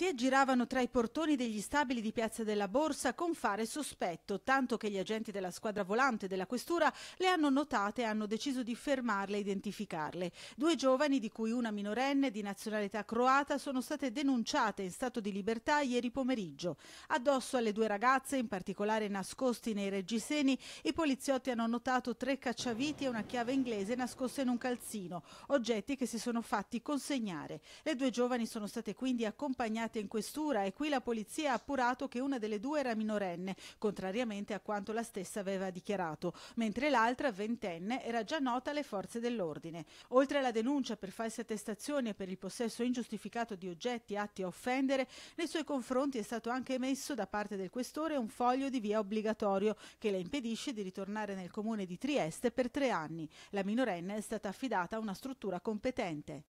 Polizie giravano tra i portoni degli stabili di Piazza della Borsa con fare sospetto, tanto che gli agenti della squadra volante della questura le hanno notate e hanno deciso di fermarle e identificarle. Due giovani, di cui una minorenne di nazionalità croata, sono state denunciate in stato di libertà ieri pomeriggio. Addosso alle due ragazze, in particolare nascosti nei reggiseni, i poliziotti hanno notato tre cacciaviti e una chiave inglese nascosta in un calzino, oggetti che si sono fatti consegnare. Le due giovani sono state quindi accompagnate indagate in questura e qui la polizia ha appurato che una delle due era minorenne, contrariamente a quanto la stessa aveva dichiarato, mentre l'altra, ventenne, era già nota alle forze dell'ordine. Oltre alla denuncia per false attestazioni e per il possesso ingiustificato di oggetti atti a offendere, nei suoi confronti è stato anche emesso da parte del questore un foglio di via obbligatorio che le impedisce di ritornare nel comune di Trieste per tre anni. La minorenne è stata affidata a una struttura competente.